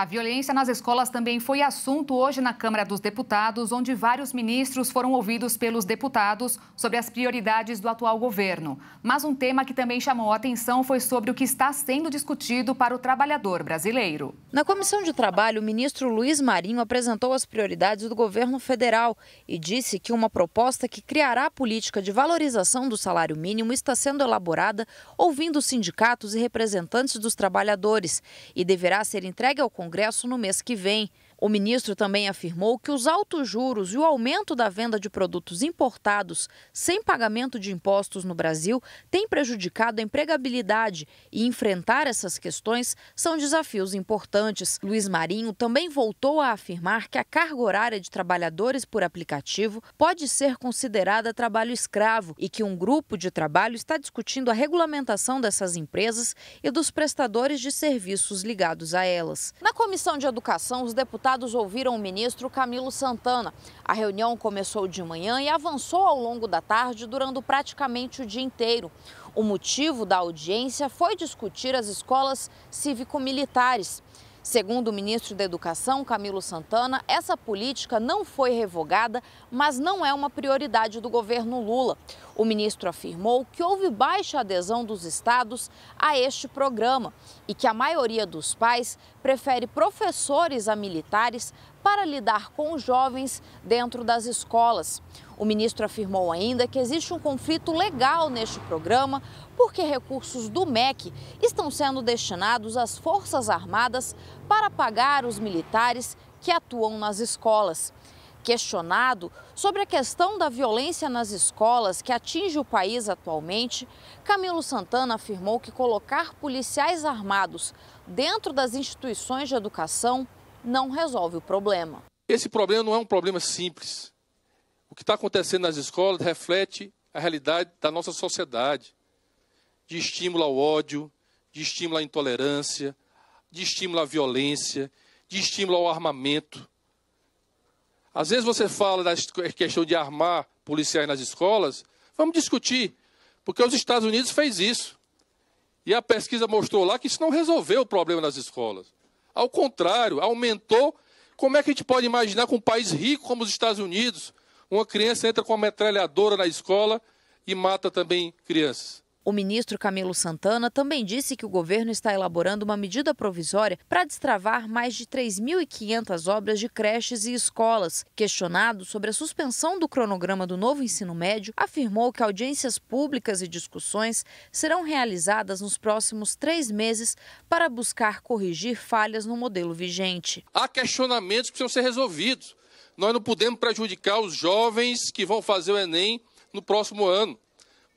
A violência nas escolas também foi assunto hoje na Câmara dos Deputados, onde vários ministros foram ouvidos pelos deputados sobre as prioridades do atual governo. Mas um tema que também chamou atenção foi sobre o que está sendo discutido para o trabalhador brasileiro. Na Comissão de Trabalho, o ministro Luiz Marinho apresentou as prioridades do governo federal e disse que uma proposta que criará a política de valorização do salário mínimo está sendo elaborada ouvindo sindicatos e representantes dos trabalhadores e deverá ser entregue ao Congresso Congresso no mês que vem. O ministro também afirmou que os altos juros e o aumento da venda de produtos importados sem pagamento de impostos no Brasil têm prejudicado a empregabilidade e enfrentar essas questões são desafios importantes. Luiz Marinho também voltou a afirmar que a carga horária de trabalhadores por aplicativo pode ser considerada trabalho escravo e que um grupo de trabalho está discutindo a regulamentação dessas empresas e dos prestadores de serviços ligados a elas. Na Comissão de Educação, os deputados deputados ouviram o ministro Camilo Santana. A reunião começou de manhã e avançou ao longo da tarde, durando praticamente o dia inteiro. O motivo da audiência foi discutir as escolas cívico-militares. Segundo o ministro da Educação, Camilo Santana, essa política não foi revogada, mas não é uma prioridade do governo Lula. O ministro afirmou que houve baixa adesão dos estados a este programa e que a maioria dos pais prefere professores a militares para lidar com os jovens dentro das escolas. O ministro afirmou ainda que existe um conflito legal neste programa porque recursos do MEC estão sendo destinados às Forças Armadas para pagar os militares que atuam nas escolas. Questionado sobre a questão da violência nas escolas que atinge o país atualmente, Camilo Santana afirmou que colocar policiais armados dentro das instituições de educação não resolve o problema. Esse problema não é um problema simples. O que está acontecendo nas escolas reflete a realidade da nossa sociedade de estímulo ao ódio, de estímulo à intolerância, de estímulo à violência, de estímulo ao armamento. Às vezes você fala da questão de armar policiais nas escolas, vamos discutir, porque os Estados Unidos fez isso. E a pesquisa mostrou lá que isso não resolveu o problema nas escolas. Ao contrário, aumentou. Como é que a gente pode imaginar que um país rico como os Estados Unidos, uma criança entra com uma metralhadora na escola e mata também crianças? O ministro Camilo Santana também disse que o governo está elaborando uma medida provisória para destravar mais de 3.500 obras de creches e escolas. Questionado sobre a suspensão do cronograma do novo ensino médio, afirmou que audiências públicas e discussões serão realizadas nos próximos três meses para buscar corrigir falhas no modelo vigente. Há questionamentos que precisam ser resolvidos. Nós não podemos prejudicar os jovens que vão fazer o Enem no próximo ano.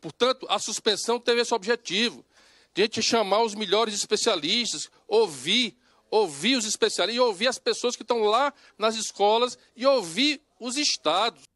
Portanto, a suspensão teve esse objetivo. De a gente chamar os melhores especialistas, ouvir, ouvir os especialistas, e ouvir as pessoas que estão lá nas escolas e ouvir os estados.